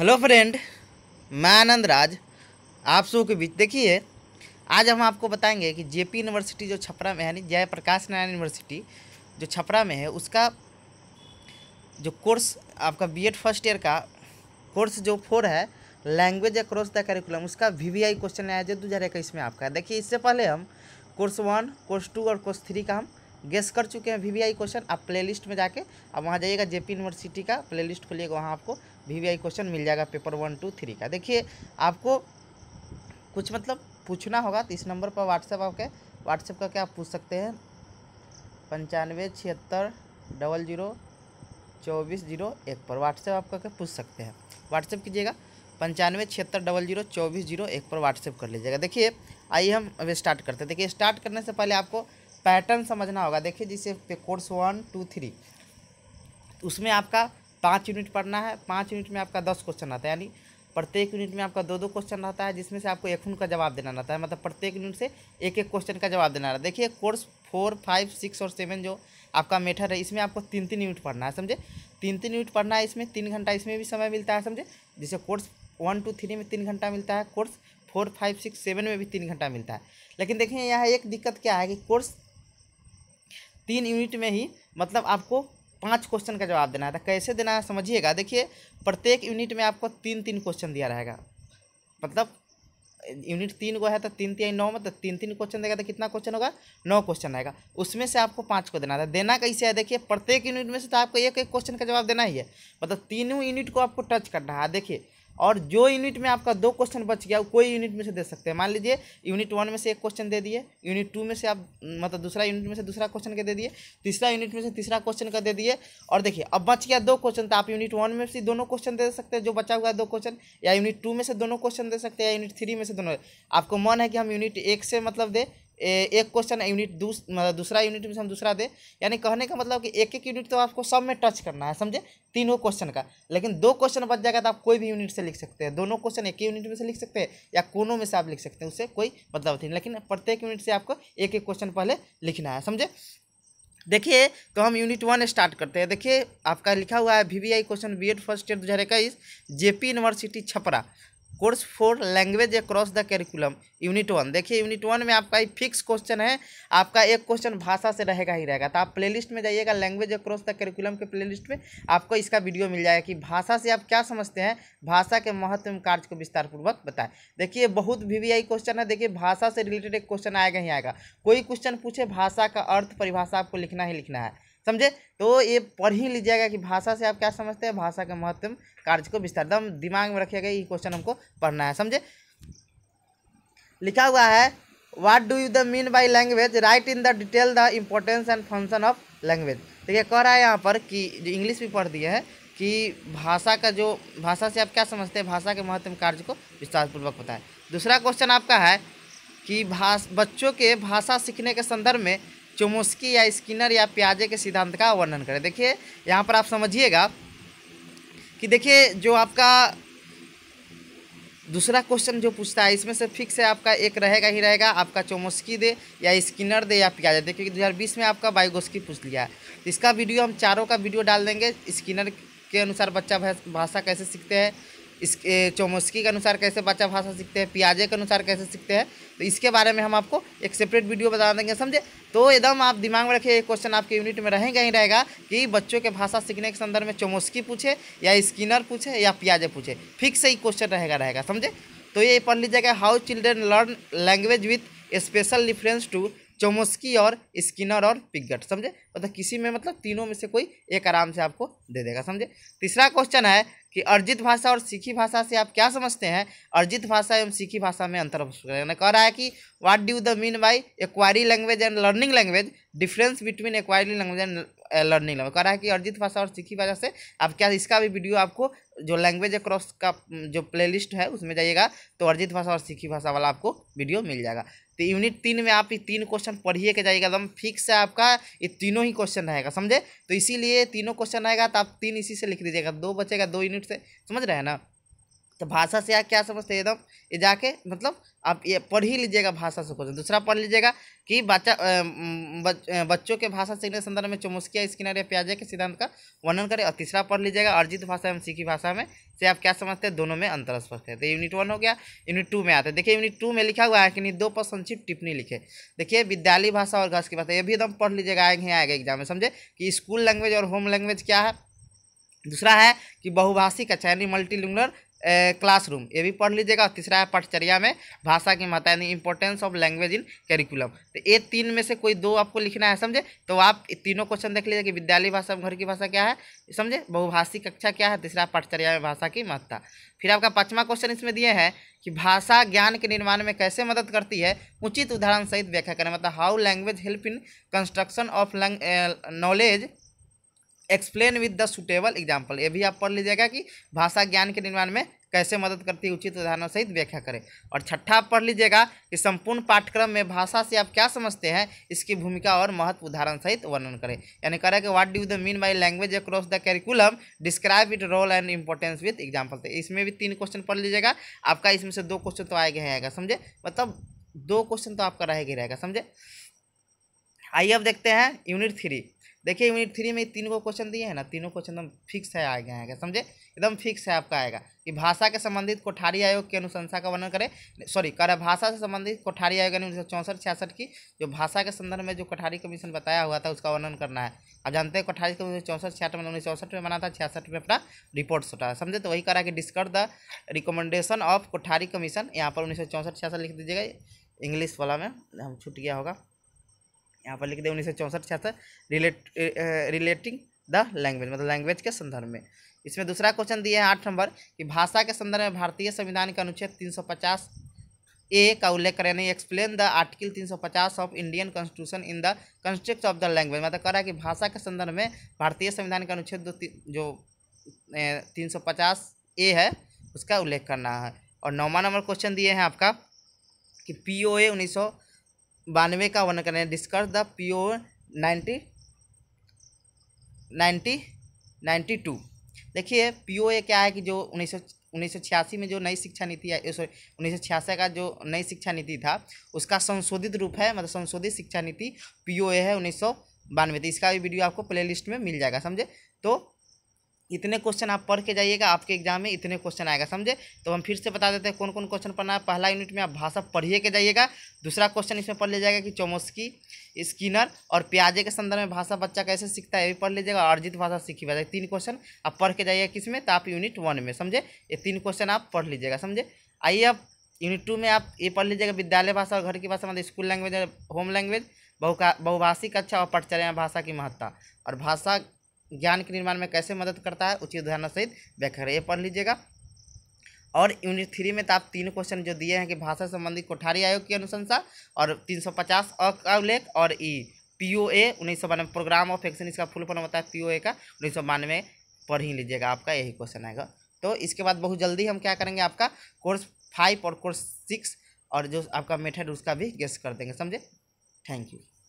hello friend मैं आनंद राज आप सब के बीच देखिए आज हम आपको बताएंगे कि जेपी यूनिवर्सिटी जो छपरा में है यानी जयप्रकाश नारायण यूनिवर्सिटी जो छपरा में है उसका जो कोर्स आपका बीएड फर्स्ट ईयर का कोर्स जो फोर है लैंग्वेज अक्रॉस द करिकुलम उसका वीवीआई क्वेश्चन आया जो दो हज़ार इक्कीस में आपका है देखिए इससे पहले हम कोर्स वन कोर्स टू और कोर्स थ्री का हम गेस कर चुके हैं वी क्वेश्चन आप प्लेलिस्ट में जाके आप वहाँ जाइएगा जेपी यूनिवर्सिटी का प्लेलिस्ट खोलिएगा वहाँ आपको वी क्वेश्चन मिल जाएगा पेपर वन टू थ्री का देखिए आपको कुछ मतलब पूछना होगा तो इस नंबर पर व्हाट्सएप आपके व्हाट्सएप करके आप पूछ सकते हैं पंचानवे छिहत्तर डबल जीरो चौबीस जीरो एक पर व्हाट्सएप आप करके पूछ सकते हैं व्हाट्सएप कीजिएगा पंचानवे छिहत्तर डबल जीरो चौबीस जीरो एक पर व्हाट्सएप कर लीजिएगा देखिए आइए हम अभी स्टार्ट करते हैं देखिए स्टार्ट करने से पहले आपको पैटर्न समझना होगा देखिए जिसे कोर्स वन टू थ्री उसमें आपका पाँच यूनिट पढ़ना है पाँच यूनिट में आपका दस क्वेश्चन आता है यानी प्रत्येक यूनिट में आपका दो दो क्वेश्चन रहता है जिसमें से आपको एक उनका जवाब देना रहता है मतलब प्रत्येक यूनिट से एक एक क्वेश्चन का जवाब देना रहता है देखिए कोर्स फोर फाइव सिक्स और सेवन जो आपका मेथड है इसमें आपको तीन तीन यूनिट पढ़ना है समझे तीन तीन यूनिट पढ़ना है इसमें तीन घंटा इसमें भी समय मिलता है समझे जैसे कोर्स वन टू थ्री में तीन घंटा मिलता है course four five six seven में भी तीन घंटा मिलता है लेकिन देखिए यहाँ एक दिक्कत क्या है कि कोर्स तीन यूनिट में ही मतलब आपको पांच क्वेश्चन का जवाब देना है तो कैसे देना है समझिएगा देखिए प्रत्येक यूनिट में आपको तीन तीन क्वेश्चन दिया रहेगा मतलब यूनिट तीन को है तो तीन तीन नौ मतलब तो तीन तीन क्वेश्चन देगा तो कितना क्वेश्चन होगा नौ क्वेश्चन आएगा उसमें से आपको पांच को देना था तो देना कैसे है देखिए प्रत्येक यूनिट में से तो आपको एक एक क्वेश्चन का जवाब देना ही है मतलब तीनों यूनिट को आपको टच करना है देखिए और जो यूनिट में आपका दो क्वेश्चन बच गया कोई यूनिट में से दे सकते हैं मान लीजिए यूनिट वन में से एक क्वेश्चन दे दिए यूनिट टू में से आप मतलब दूसरा यूनिट में से दूसरा क्वेश्चन का दे दिए तीसरा यूनिट में से तीसरा क्वेश्चन का दे दिए और देखिए अब बच गया दो क्वेश्चन तो आप यूनिट वन में से दोनों क्वेश्चन दे सकते हैं जो बचा हुआ है दो क्वेश्चन या यूनिट टू में से दोनों क्वेश्चन दे सकते हैं या यूनिट थ्री में से दोनों आपको मन है कि हम यूनिट एक से मतलब दे एक क्वेश्चन यूनिट दूस मतलब दूसरा यूनिट में से हम दूसरा दे यानी कहने का मतलब कि एक एक यूनिट तो आपको सब में टच करना है समझे तीनों क्वेश्चन का लेकिन दो क्वेश्चन बच जाएगा तो आप कोई भी यूनिट से लिख सकते हैं दोनों क्वेश्चन एक ही यूनिट में से लिख सकते हैं या कोनों में से आप लिख सकते हैं उससे कोई मतलब नहीं लेकिन प्रत्येक यूनिट से आपको एक एक क्वेश्चन पहले लिखना है समझे देखिए तो हम यूनिट वन स्टार्ट करते हैं देखिए आपका लिखा हुआ है V V I question B Ed first year दो हज़ार इक्कीस J P university Chhapra course four language across the curriculum unit one देखिए यूनिट वन में आपका फिक्स क्वेश्चन है आपका एक क्वेश्चन भाषा से रहेगा ही रहेगा तो आप प्लेलिस्ट में जाइएगा लैंग्वेज अक्रॉस द करिकुलम के प्लेलिस्ट में आपको इसका वीडियो मिल जाएगा कि भाषा से आप क्या समझते हैं भाषा के महत्व कार्य को विस्तारपूर्वक बताएं देखिए बहुत वी क्वेश्चन है देखिए भाषा से रिलेटेड एक क्वेश्चन आएगा ही आएगा कोई क्वेश्चन पूछे भाषा का अर्थ परिभाषा आपको लिखना ही लिखना है समझे तो ये पढ़ ही लीजिएगा कि भाषा से आप क्या समझते हैं भाषा के महत्व कार्य को विस्तार एकदम दिमाग में रखिएगा ये क्वेश्चन हमको पढ़ना है समझे लिखा हुआ है what do you the mean by language right in the detail the importance and function of language देखिए कह रहा है यहाँ पर कि जो इंग्लिश भी पढ़ दिए हैं कि भाषा का जो भाषा से आप क्या समझते हैं भाषा के महत्व कार्य को विस्तारपूर्वक बताएं दूसरा क्वेश्चन आपका है कि भाष बच्चों के भाषा सीखने के संदर्भ में चोमोस्की या स्किनर या प्याजे के सिद्धांत का वर्णन करें देखिए यहाँ पर आप समझिएगा कि देखिए जो आपका दूसरा क्वेश्चन जो पूछता है इसमें से फिक्स है आपका एक रहेगा ही रहेगा आपका चोमोस्की दे या स्किनर दे या प्याजे दे क्योंकि 2020 में आपका बायोगोस्की पूछ लिया है तो इसका वीडियो हम चारों का वीडियो डाल देंगे स्किनर के अनुसार बच्चा भाषा कैसे सीखते हैं इसके चोमस्की के अनुसार कैसे बच्चा भाषा सीखते हैं पियाजे के अनुसार कैसे सीखते हैं तो इसके बारे में हम आपको एक सेपरेट वीडियो बता देंगे समझे तो एकदम आप दिमाग में रखिए ये क्वेश्चन आपके यूनिट में रहेगा ही रहेगा कि बच्चों के भाषा सीखने के संदर्भ में चोमस्की पूछे या स्किनर पूछे या पियाजे पूछे फिक्स ही क्वेश्चन रहेगा रहेगा समझे तो ये पढ़ लीजिएगा how children learn language with special difference to Chomsky और स्किनर और पिगट समझे मतलब किसी में मतलब तीनों में से कोई एक आराम से आपको दे देगा समझे तीसरा क्वेश्चन है कि अर्जित भाषा और सीखी भाषा से आप क्या समझते हैं अर्जित भाषा एवं सीखी भाषा में अंतर कह रहा है कि what do the mean by acquire language and learning language difference between acquire language and learning level कह रहा है कि अरिजीत भाषा और सीखी भाषा से आप क्या इसका भी वीडियो आपको जो लैंग्वेज क्रॉस का जो प्लेलिस्ट है उसमें जाइएगा तो अरिजीत भाषा और सीखी भाषा वाला आपको वीडियो मिल जाएगा तो यूनिट तीन में आप ये तीन क्वेश्चन पढ़िए के जाइएगा एकदम फिक्स है आपका ये तीनों ही क्वेश्चन रहेगा समझे तो इसीलिए तीनों क्वेश्चन आएगा तो आप तीन इसी से लिख दीजिएगा दो बचेगा दो यूनिट से समझ रहे हैं ना तो भाषा से आप क्या समझते हैं एकदम ये जाके मतलब आप ये पढ़ ही लीजिएगा भाषा से क्वेश्चन दूसरा पढ़ लीजिएगा कि बच्चा बच, बच्चों के भाषा सीखने संदर्भ में चमुस्किया स्किनर या प्याजे के सिद्धांत का वर्णन करें और तीसरा पढ़ लीजिएगा अर्जित भाषा एवं सीखी भाषा में से आप क्या समझते हैं दोनों में अंतर स्पष्ट है तो यूनिट वन हो गया यूनिट टू में आते हैं देखिए यूनिट टू में लिखा हुआ है कि दो पर संक्षिप्त टिप्पणी लिखे देखिए विद्यालय भाषा और घास की भाषा ये भी एकदम पढ़ लीजिएगा आएंगे आएगा एग्जाम में समझे कि स्कूल लैंग्वेज और होम लैंग्वेज क्या है दूसरा है कि बहुभाषिक का चयनी मल्टीलिंगुलर क्लासरूम ये भी पढ़ लीजिएगा तीसरा है पाठचर्या में भाषा की महत्ता यानी importance of language in curriculum तो ये तीन में से कोई दो आपको लिखना है समझे तो आप तीनों क्वेश्चन देख लीजिए कि विद्यालय भाषा घर की भाषा क्या है समझे बहुभाषी कक्षा क्या है तीसरा पाठचर्या में भाषा की महत्ता फिर आपका पाँचवा क्वेश्चन इसमें दिए हैं कि भाषा ज्ञान के निर्माण में कैसे मदद करती है उचित उदाहरण सहित व्याख्या करें मतलब how language help in construction of knowledge explain with the suitable example ये भी आप पढ़ लीजिएगा कि भाषा ज्ञान के निर्माण में कैसे मदद करती है उचित उदाहरणों सहित व्याख्या करें और छठा आप पढ़ लीजिएगा कि संपूर्ण पाठ्यक्रम में भाषा से आप क्या समझते हैं इसकी भूमिका और महत्व उदाहरण सहित वर्णन करें यानी करें कि what do the mean by language across the curriculum describe it role and importance with example इसमें भी तीन क्वेश्चन पढ़ लीजिएगा आपका इसमें से दो क्वेश्चन तो आएगा आएगा समझे मतलब दो क्वेश्चन तो आपका रहेगा ही रहेगा समझे आइए अब देखते हैं यूनिट थ्री देखिए यूनिट थ्री में तीन को क्वेश्चन दिए हैं ना तीनों क्वेश्चन एकदम फिक्स है आएगा आएगा समझे एकदम फिक्स है आपका आएगा कि भाषा के संबंधित कोठारी आयोग की अनुशंसा का वर्णन करें सॉरी कर भाषा से संबंधित कोठारी आयोग ने उन्नीस चौंसठ छियासठ की जो भाषा के संदर्भ में जो कोठारी कमीशन बताया हुआ था उसका वर्णन करना है आप जानते हैं कोठारी कमीशन उन्नीस चौंसठ छियासठ में उन्नीस चौसठ में बना था छियासठ में अपना रिपोर्ट सोटा समझे तो वही करा कि discuss the recommendation of Kothari commission यहाँ पर उन्नीस सौ छियासठ लिख दीजिएगा इंग्लिश वाला में हम छूट गया होगा यहाँ पर लिख दें उन्नीस सौ चौंसठ छिहत्तर रिलेट रिलेटिंग द लैंग्वेज मतलब लैंग्वेज के संदर्भ में इसमें दूसरा क्वेश्चन दिया है आठ नंबर कि भाषा के संदर्भ में भारतीय संविधान के अनुच्छेद तीन सौ पचास ए का उल्लेख करें नहीं explain the article 350 of Indian constitution in the construct of the language मतलब कह रहा है कि भाषा के संदर्भ में भारतीय संविधान का अनुच्छेद जो तीन सौ पचास ए है उसका उल्लेख करना है और नौवा नंबर क्वेश्चन दिए हैं आपका कि पी ओ ए उन्नीस सौ बानवे का वर्णन करें discuss the pure ninety ninety ninety two देखिए पी ए क्या है कि जो उन्नीस सौ उन्नीस सौ छियासी में जो नई शिक्षा नीति है सॉरी उन्नीस सौ छियासी का जो नई शिक्षा नीति था उसका संशोधित रूप है मतलब संशोधित शिक्षा नीति पी ओ ए है उन्नीस सौ बानवे तो इसका भी वीडियो आपको प्लेलिस्ट में मिल जाएगा समझे तो इतने क्वेश्चन आप पढ़ के जाइएगा आपके एग्जाम में इतने क्वेश्चन आएगा समझे तो हम फिर से बता देते हैं कौन कौन क्वेश्चन पढ़ना है पहला यूनिट में आप भाषा पढ़िए के जाइएगा दूसरा क्वेश्चन इसमें पढ़ लिया जाएगा कि चौमस्की स्किनर और प्याजे के संदर्भ में भाषा बच्चा कैसे सीखता है ये पढ़ लीजिएगा अर्जित भाषा सीखी जाएगा तीन क्वेश्चन आप पढ़ के जाइएगा किस में तो आप यूनिट वन में समझे ये तीन क्वेश्चन आप पढ़ लीजिएगा समझे आइए आप यूनिट टू में आप ये पढ़ लीजिएगा विद्यालय भाषा और घर की भाषा मतलब स्कूल लैंग्वेज होम लैंग्वेज बहुका बहुभाषिक अच्छा और पटचर्या भाषा की महत्ता और भाषा ज्ञान के निर्माण में कैसे मदद करता है उचित उदाहरण सहित व्याख्या ये पढ़ लीजिएगा और यूनिट थ्री में तो आप तीन क्वेश्चन जो दिए हैं कि भाषा संबंधी कोठारी आयोग की अनुशंसा और तीन सौ पचास अ का उल्लेख और ई पी ओ ए उन्नीस सौ बानवे प्रोग्राम ऑफ एक्शन इसका फुल फॉर्म होता है पी ओ ए का उन्नीस सौ बानवे पढ़ ही लीजिएगा आपका यही क्वेश्चन आएगा तो इसके बाद बहुत जल्दी हम क्या करेंगे आपका कोर्स फाइव और कोर्स सिक्स और जो आपका मेथड उसका भी गेस्ट कर देंगे समझे थैंक यू